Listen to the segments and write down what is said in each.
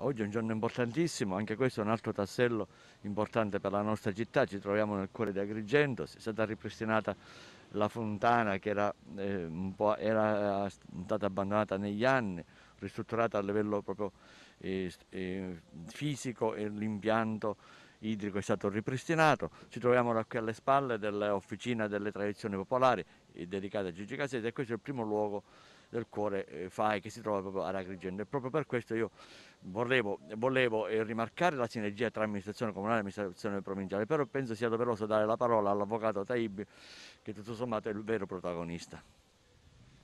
Oggi è un giorno importantissimo, anche questo è un altro tassello importante per la nostra città, ci troviamo nel cuore di Agrigento, è stata ripristinata la fontana che era, eh, era eh, stata abbandonata negli anni, ristrutturata a livello proprio eh, eh, fisico e l'impianto idrico è stato ripristinato, ci troviamo qui alle spalle dell'officina delle tradizioni popolari eh, dedicata a Gigi Casese e questo è il primo luogo del cuore eh, FAI che si trova proprio ad Agrigento e proprio per questo io volevo, volevo eh, rimarcare la sinergia tra amministrazione comunale e amministrazione provinciale, però penso sia doveroso dare la parola all'avvocato Taibbi che tutto sommato è il vero protagonista.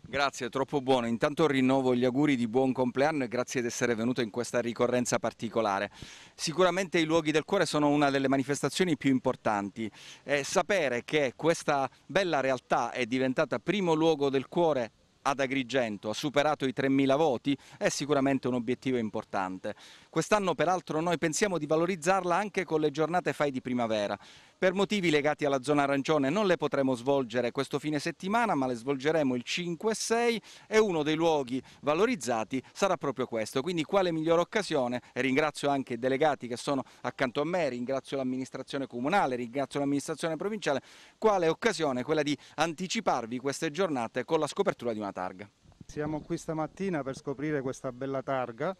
Grazie, troppo buono. Intanto rinnovo gli auguri di buon compleanno e grazie di essere venuto in questa ricorrenza particolare. Sicuramente i luoghi del cuore sono una delle manifestazioni più importanti e eh, sapere che questa bella realtà è diventata primo luogo del cuore ad Agrigento, ha superato i 3.000 voti, è sicuramente un obiettivo importante. Quest'anno peraltro noi pensiamo di valorizzarla anche con le giornate FAI di primavera. Per motivi legati alla zona arancione non le potremo svolgere questo fine settimana, ma le svolgeremo il 5 e 6 e uno dei luoghi valorizzati sarà proprio questo. Quindi quale migliore occasione, e ringrazio anche i delegati che sono accanto a me, ringrazio l'amministrazione comunale, ringrazio l'amministrazione provinciale, quale occasione quella di anticiparvi queste giornate con la scopertura di una targa. Siamo qui stamattina per scoprire questa bella targa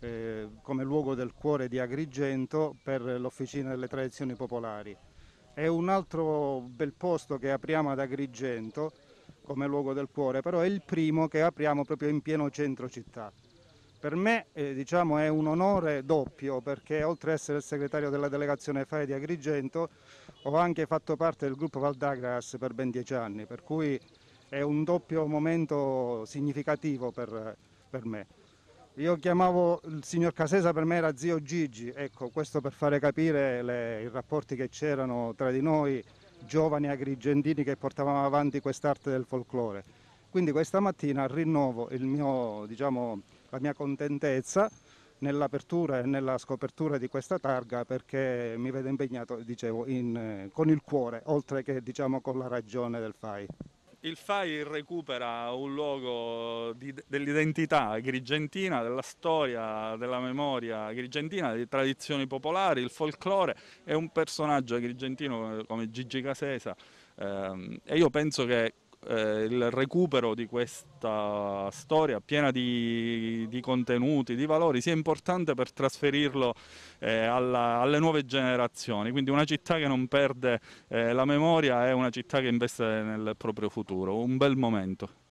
eh, come luogo del cuore di Agrigento per l'Officina delle Tradizioni Popolari è un altro bel posto che apriamo ad Agrigento come luogo del cuore, però è il primo che apriamo proprio in pieno centro città. Per me eh, diciamo, è un onore doppio perché oltre ad essere il segretario della delegazione FAE di Agrigento ho anche fatto parte del gruppo Valdagras per ben dieci anni, per cui è un doppio momento significativo per, per me. Io chiamavo il signor Casesa, per me era zio Gigi, ecco, questo per fare capire le, i rapporti che c'erano tra di noi, giovani agrigentini che portavamo avanti quest'arte del folklore. Quindi questa mattina rinnovo mio, diciamo, la mia contentezza nell'apertura e nella scopertura di questa targa perché mi vede impegnato, dicevo, in, eh, con il cuore, oltre che diciamo, con la ragione del FAI. Il FAI recupera un luogo dell'identità grigentina, della storia, della memoria grigentina, delle tradizioni popolari, il folklore, è un personaggio grigentino come Gigi Casesa ehm, e io penso che eh, il recupero di questa storia piena di, di, contenuti, di valori, sia importante per trasferirlo eh, alla, alle nuove generazioni. Quindi una città che non perde eh, la memoria è una città che investe nel proprio futuro. Un bel momento.